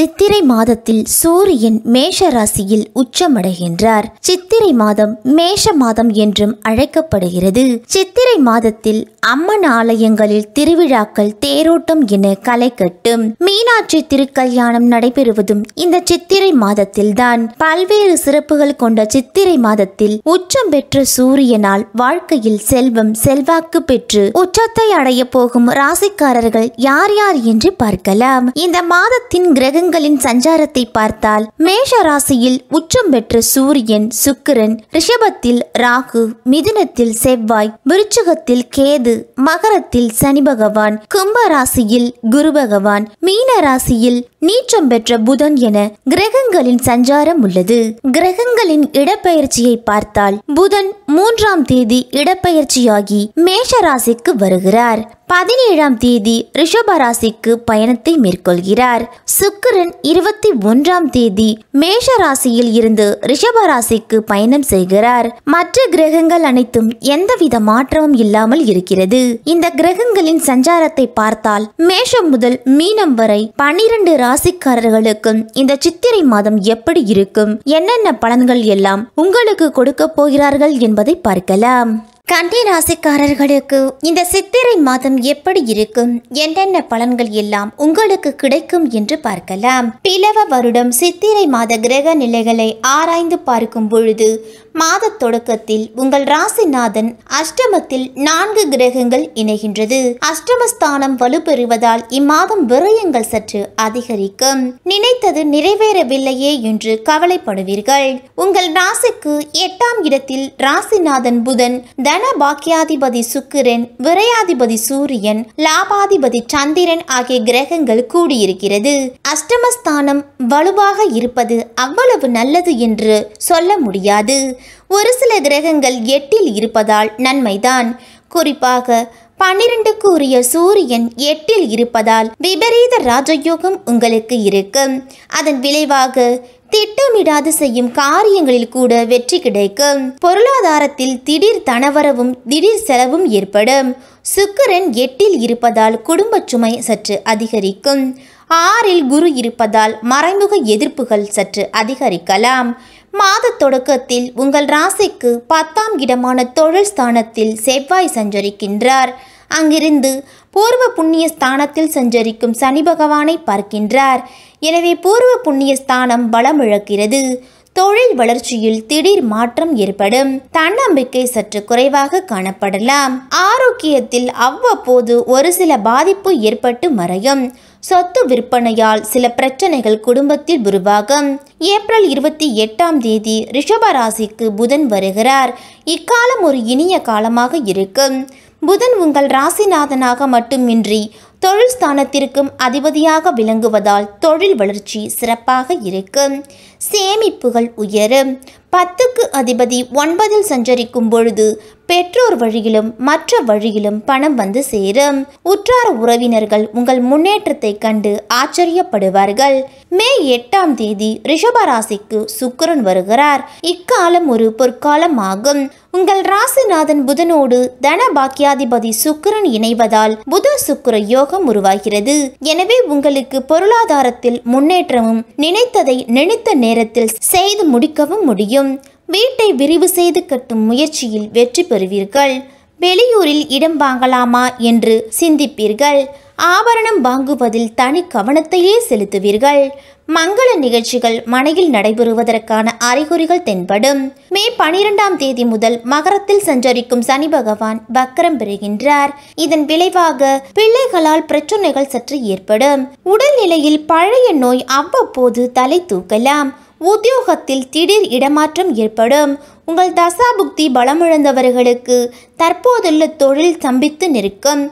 சித்திரை மாதத்தில் சூரியன் மேஷ ராசியில் உச்சமடைகின்றார் சித்திரை மாதம் மேஷ மாதம் என்றும் அழைக்கப்படுகிறது சித்திரை மாதத்தில் அம்மன் ஆலயங்களில் திருவிழாக்கள் தேரோட்டம் என கலை கட்டும் மீனாட்சி திருக்கல்யாணம் நடைபெறுவதும் இந்த சித்திரை மாதத்தில் தான் பல்வேறு சிறப்புகள் கொண்ட சித்திரை மாதத்தில் உச்சம் பெற்ற சூரியனால் வாழ்க்கையில் செல்வம் செல்வாக்கு பெற்று உச்சத்தை அடைய போகும் ராசிக்காரர்கள் யார் யார் என்று பார்க்கலாம் இந்த மாதத்தின் கிரகங்கள் கிரகங்களின் சஞ்சாரத்தை பார்த்தால் மேஷ ராசியில் உச்சம் பெற்ற சூரியன் சுக்கிரன் ரிஷபத்தில் ராகு மிதுனத்தில் செவ்வாய் விருச்சகத்தில் கேது மகரத்தில் சனி பகவான் கும்ப ராசியில் குரு பகவான் மீன ராசியில் நீச்சம் பெற்ற புதன் என கிரகங்களின் சஞ்சாரம் உள்ளது கிரகங்களின் இடப்பெயர்ச்சியை பார்த்தால் புதன் மூன்றாம் தேதி இடப்பெயர்ச்சியாகி மேஷ ராசிக்கு வருகிறார் பதினேழாம் தேதி ரிஷபராசிக்கு பயணத்தை மேற்கொள்கிறார் சுக்கரன் இருபத்தி ஒன்றாம் தேதி மேஷ ராசியில் இருந்து ரிஷபராசிக்கு பயணம் செய்கிறார் மற்ற கிரகங்கள் அனைத்தும் எந்தவித மாற்றமும் இல்லாமல் இருக்கிறது இந்த கிரகங்களின் சஞ்சாரத்தை பார்த்தால் மேஷம் முதல் மீனம் வரை பன்னிரண்டு ராசிக்காரர்களுக்கும் இந்த சித்திரை மாதம் எப்படி இருக்கும் என்னென்ன பலன்கள் எல்லாம் உங்களுக்கு கொடுக்க போகிறார்கள் என்பதை பார்க்கலாம் ராசிக்காரர்களுக்கு இந்த சித்திரை மாதம் எப்படி இருக்கும் என்னென்ன பலன்கள் எல்லாம் உங்களுக்கு கிடைக்கும் என்று பார்க்கலாம் பிளவ வருடம் சித்திரை மாத கிரக நிலைகளை ஆராய்ந்து பார்க்கும் பொழுது மாத தொடக்கத்தில் உங்கள் ராசிநாதன் அஷ்டமத்தில் நான்கு கிரகங்கள் இணைகின்றது அஷ்டமஸ்தானம் வலுப்பெறுவதால் இம்மாதம் விரயங்கள் சற்று அதிகரிக்கும் நினைத்தது நிறைவேறவில்லையே என்று கவலைப்படுவீர்கள் உங்கள் ராசிக்கு எட்டாம் இடத்தில் ராசிநாதன் புதன் தன பாக்கியாதிபதி சுக்கிரன் விரையாதிபதி சூரியன் லாபாதிபதி சந்திரன் ஆகிய கிரகங்கள் கூடியிருக்கிறது அஷ்டமஸ்தானம் வலுவாக இருப்பது அவ்வளவு நல்லது என்று சொல்ல முடியாது ஒரு சில கிரகங்கள் எட்டில் இருப்பதால் நன்மைதான் குறிப்பாக பன்னிரண்டுக்கு உரிய சூரியன் எட்டில் இருப்பதால் விபரீத ராஜயோகம் உங்களுக்கு இருக்கும் அதன் விளைவாக திட்டமிடாது செய்யும் காரியங்களில் கூட வெற்றி கிடைக்கும் பொருளாதாரத்தில் திடீர் தனவரவும் திடீர் செலவும் ஏற்படும் சுக்கரன் எட்டில் இருப்பதால் குடும்ப சுமை சற்று அதிகரிக்கும் ஆறில் குரு இருப்பதால் மறைமுக எதிர்ப்புகள் சற்று அதிகரிக்கலாம் மாத தொடக்கத்தில் உங்கள் ராசிக்கு பத்தாம் இடமான தொழில் ஸ்தானத்தில் செவ்வாய் சஞ்சரிக்கின்றார் அங்கிருந்து பூர்வ புண்ணிய ஸ்தானத்தில் சஞ்சரிக்கும் சனி பகவானை பார்க்கின்றார் எனவே பூர்வ புண்ணிய ஸ்தானம் பலமிழக்கிறது தொழில் வளர்ச்சியில் திடீர் மாற்றம் ஏற்படும் தன்னம்பிக்கை சற்று குறைவாக காணப்படலாம் ஆரோக்கியத்தில் அவ்வப்போது ஒரு சில பாதிப்பு ஏற்பட்டு மறையும் சொத்து விற்பனையால் சில பிரச்சனைகள் குடும்பத்தில் உருவாகும் ஏப்ரல் இருபத்தி எட்டாம் தேதி ரிஷபராசிக்கு புதன் வருகிறார் இக்காலம் ஒரு இனிய காலமாக இருக்கும் புதன் உங்கள் ராசிநாதனாக மட்டுமின்றி தொழில் ஸ்தானத்திற்கும் அதிபதியாக விளங்குவதால் தொழில் வளர்ச்சி சிறப்பாக இருக்கும் சேமிப்புகள் உயரும் பத்துக்கு அதிபதி ஒன்பதில் சஞ்சரிக்கும் பொழுது பெற்றோர் வழியிலும் மற்ற வழியிலும் பணம் வந்து சேரும் உற்றார உறவினர்கள் உங்கள் முன்னேற்றத்தை கண்டு ஆச்சரியப்படுவார்கள் மே எட்டாம் தேதி ரிஷபராசிக்கு சுக்கரன் வருகிறார் இக்காலம் ஒரு பொற்காலம் ஆகும் உங்கள் ராசிநாதன் புதனோடு தன பாக்கியாதிபதி சுக்கரன் இணைவதால் புத சுக்கர யோகம் உருவாகிறது எனவே உங்களுக்கு பொருளாதாரத்தில் முன்னேற்றமும் நினைத்ததை நினைத்த நேரத்தில் செய்து முடிக்கவும் முடியும் வீட்டை விரிவு செய்து கட்டும் முயற்சியில் வெற்றி பெறுவீர்கள் வெளியூரில் இடம் வாங்கலாமா என்று சிந்திப்பீர்கள் ஆபரணம் வாங்குவதில் தனி கவனத்தையே செலுத்துவீர்கள் மங்கள நிகழ்ச்சிகள் மனையில் நடைபெறுவதற்கான அறிகுறிகள் தென்படும் மே பனிரெண்டாம் தேதி முதல் மகரத்தில் சஞ்சரிக்கும் சனி பகவான் வக்கரம் பெறுகின்றார் இதன் விளைவாக பிள்ளைகளால் பிரச்சனைகள் சற்று ஏற்படும் உடல்நிலையில் பழைய நோய் அவ்வப்போது தலை தூக்கலாம் உத்தியோகத்தில் திடீர் இடமாற்றம் ஏற்படும் உங்கள் தசாபுக்தி பலமிழந்தவர்களுக்கு தற்போதுள்ள தொழில் ஸ்தம்பித்து நிற்கும்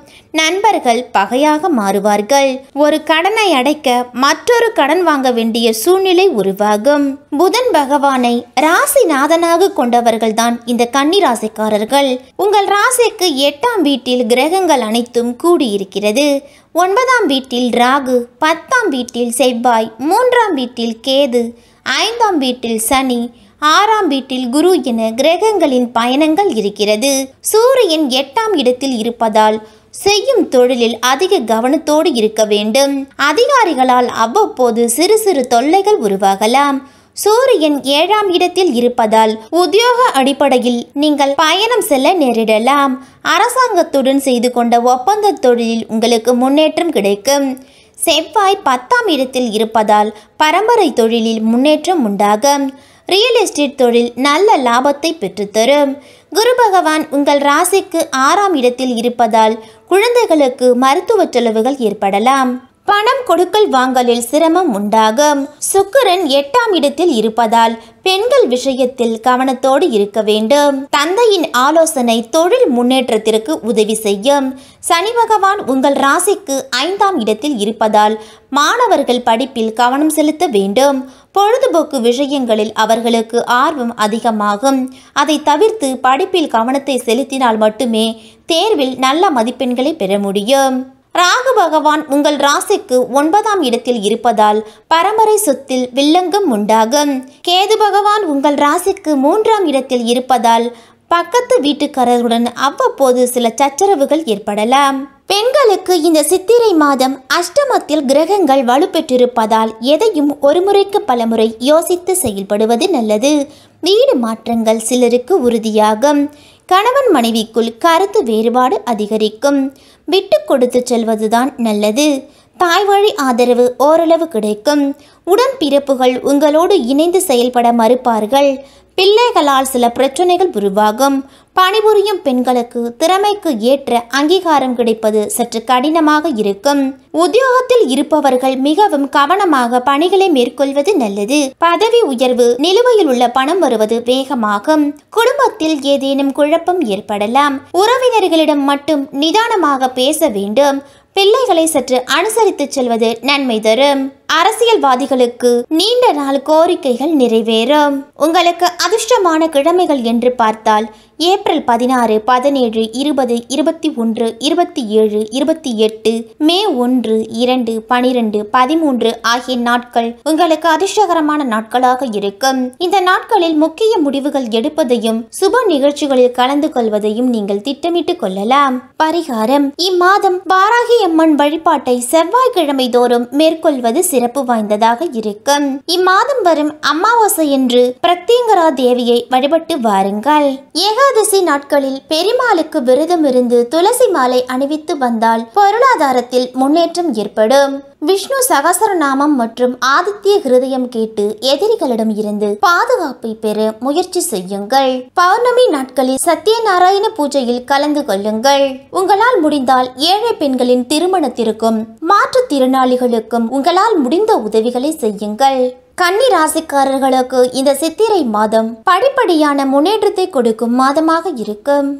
நண்பர்கள் பகையாக மாறுவார்கள் ஒரு கடனை அடைக்க மற்றொரு கடன் வாங்க வேண்டிய சூழ்நிலை உருவாகும் புதன் பகவானை ராசி கொண்டவர்கள் கொண்டவர்கள்தான் இந்த கன்னி ராசிக்காரர்கள் உங்கள் ராசிக்கு எட்டாம் வீட்டில் கிரகங்கள் அனைத்தும் கூடியிருக்கிறது ஒன்பதாம் வீட்டில் ராகு பத்தாம் வீட்டில் செவ்வாய் மூன்றாம் வீட்டில் கேது ஐந்தாம் வீட்டில் சனி ஆறாம் வீட்டில் குரு என கிரகங்களின் பயணங்கள் இருக்கிறது சூரியன் எட்டாம் இடத்தில் இருப்பதால் செய்யும் தொழிலில் அதிக கவனத்தோடு இருக்க வேண்டும் அதிகாரிகளால் அவ்வப்போது சிறு சிறு தொல்லைகள் உருவாகலாம் சூரியன் ஏழாம் இடத்தில் இருப்பதால் உத்தியோக அடிப்படையில் நீங்கள் பயணம் செல்ல நேரிடலாம் அரசாங்கத்துடன் செய்து கொண்ட ஒப்பந்த தொழிலில் உங்களுக்கு முன்னேற்றம் கிடைக்கும் செவ்வாய் பத்தாம் இடத்தில் இருப்பதால் பரம்பரை தொழிலில் முன்னேற்றம் உண்டாகும் ரியல் எஸ்டேட் தொழில் நல்ல லாபத்தை பெற்றுத்தரும் குரு பகவான் உங்கள் ராசிக்கு ஆறாம் இடத்தில் இருப்பதால் குழந்தைகளுக்கு மருத்துவ செலவுகள் ஏற்படலாம் பணம் கொடுக்கல் வாங்கலில் சிரமம் உண்டாகும் சுக்கரன் எட்டாம் இடத்தில் இருப்பதால் பெண்கள் விஷயத்தில் கவனத்தோடு இருக்க வேண்டும் தந்தையின் ஆலோசனை தொழில் முன்னேற்றத்திற்கு உதவி செய்யும் சனி பகவான் உங்கள் ராசிக்கு ஐந்தாம் இடத்தில் இருப்பதால் மாணவர்கள் படிப்பில் கவனம் செலுத்த வேண்டும் பொழுதுபோக்கு விஷயங்களில் அவர்களுக்கு ஆர்வம் அதிகமாகும் அதை தவிர்த்து படிப்பில் கவனத்தை செலுத்தினால் மட்டுமே தேர்வில் நல்ல மதிப்பெண்களை பெற முடியும் ராகு பகவான் உங்கள் ராசிக்கு ஒன்பதாம் இடத்தில் இருப்பதால் பரம்பரை சொத்தில் வில்லங்கம் உண்டாகும் கேது பகவான் உங்கள் ராசிக்கு மூன்றாம் இடத்தில் இருப்பதால் பக்கத்து வீட்டுக்காரர்களுடன் அவ்வப்போது சில சச்சரவுகள் ஏற்படலாம் பெண்களுக்கு இந்த சித்திரை மாதம் அஷ்டமத்தில் கிரகங்கள் வலுப்பெற்றிருப்பதால் எதையும் ஒருமுறைக்கு பலமுறை யோசித்து செயல்படுவது நல்லது வீடு மாற்றங்கள் சிலருக்கு உறுதியாகும் கணவன் மனைவிக்குள் கருத்து வேறுபாடு அதிகரிக்கும் விட்டு கொடுத்து செல்வதுதான் நல்லது தாய்வழி ஆதரவு ஓரளவு கிடைக்கும் உடன்பிறப்புகள் உங்களோடு இணைந்து செயல்பட மறுப்பார்கள் பிள்ளைகளால் சில பிரச்சனைகள் உருவாகும் பணிபுரியும் பெண்களுக்கு திறமைக்கு ஏற்ற அங்கீகாரம் கிடைப்பது சற்று கடினமாக இருக்கும் உத்தியோகத்தில் இருப்பவர்கள் மிகவும் கவனமாக பணிகளை மேற்கொள்வது நல்லது பதவி உயர்வு நிலுவையில் உள்ள பணம் வருவது வேகமாகும் குடும்பத்தில் ஏதேனும் குழப்பம் ஏற்படலாம் உறவினர்களிடம் மட்டும் நிதானமாக பேச வேண்டும் பிள்ளைகளை சற்று அனுசரித்து செல்வது நன்மை தரும் அரசியல்வாதிகளுக்கு நீண்ட நாள் கோரிக்கைகள் நிறைவேறும் உங்களுக்கு அதிர்ஷ்டமான கிழமைகள் என்று பார்த்தால் ஏப்ரல் பதினாறு பதினேழு இருபது இருபத்தி ஒன்று இருபத்தி ஏழு இருபத்தி எட்டு மே ஒன்று இரண்டு பனிரெண்டு பதிமூன்று ஆகிய நாட்கள் உங்களுக்கு அதிர்ஷ்டகரமான நாட்களாக இருக்கும் இந்த நாட்களில் முக்கிய முடிவுகள் எடுப்பதையும் சுப நிகழ்ச்சிகளில் கலந்து கொள்வதையும் நீங்கள் திட்டமிட்டுக் கொள்ளலாம் பரிகாரம் இம்மாதம் பாராகி அம்மன் வழிபாட்டை செவ்வாய்க்கிழமை தோறும் மேற்கொள்வது சிறப்பு வாய்ந்ததாக இருக்கும் இம்மாதம் வரும் அமாவாசை என்று பிரத்யங்கரா தேவியை வழிபட்டு வாருங்கள் ஏக ஏகாதசி நாட்களில் பெருமாளுக்கு விரதம் இருந்து துளசி மாலை அணிவித்து வந்தால் பொருளாதாரத்தில் முன்னேற்றம் ஏற்படும் விஷ்ணு சகசரநாமம் மற்றும் ஆதித்ய ஹிருதயம் கேட்டு எதிரிகளிடம் இருந்து பாதுகாப்பை பெற முயற்சி செய்யுங்கள் பௌர்ணமி நாட்களில் சத்யநாராயண பூஜையில் கலந்து கொள்ளுங்கள் உங்களால் முடிந்தால் ஏழை பெண்களின் திருமணத்திற்கும் மாற்றுத்திறனாளிகளுக்கும் உங்களால் முடிந்த உதவிகளை செய்யுங்கள் கன்னி ராசிக்காரர்களுக்கு இந்த சித்திரை மாதம் படிப்படியான முன்னேற்றத்தை கொடுக்கும் மாதமாக இருக்கும்